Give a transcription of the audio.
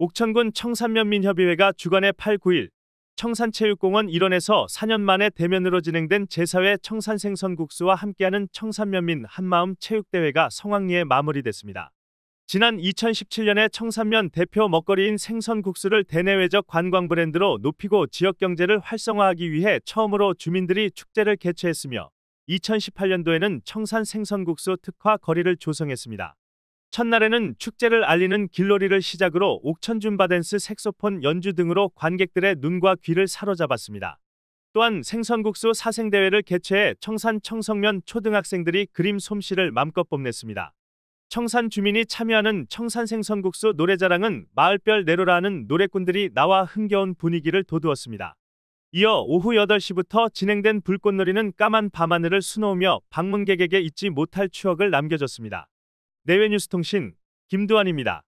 옥천군 청산면민협의회가 주간의 8, 9일 청산체육공원 일원에서 4년 만에 대면으로 진행된 제4회 청산생선국수와 함께하는 청산면민 한마음 체육대회가 성황리에 마무리됐습니다. 지난 2017년에 청산면 대표 먹거리인 생선국수를 대내외적 관광 브랜드로 높이고 지역 경제를 활성화하기 위해 처음으로 주민들이 축제를 개최했으며 2018년도에는 청산 생선국수 특화 거리를 조성했습니다. 첫날에는 축제를 알리는 길놀이를 시작으로 옥천준바댄스 색소폰 연주 등으로 관객들의 눈과 귀를 사로잡았습니다. 또한 생선국수 사생대회를 개최해 청산 청성면 초등학생들이 그림 솜씨를 맘껏 뽐냈습니다. 청산 주민이 참여하는 청산 생선국수 노래자랑은 마을별 내로라 는 노래꾼들이 나와 흥겨운 분위기를 돋우었습니다. 이어 오후 8시부터 진행된 불꽃놀이는 까만 밤하늘을 수놓으며 방문객에게 잊지 못할 추억을 남겨줬습니다. 내외뉴스통신 김두환입니다.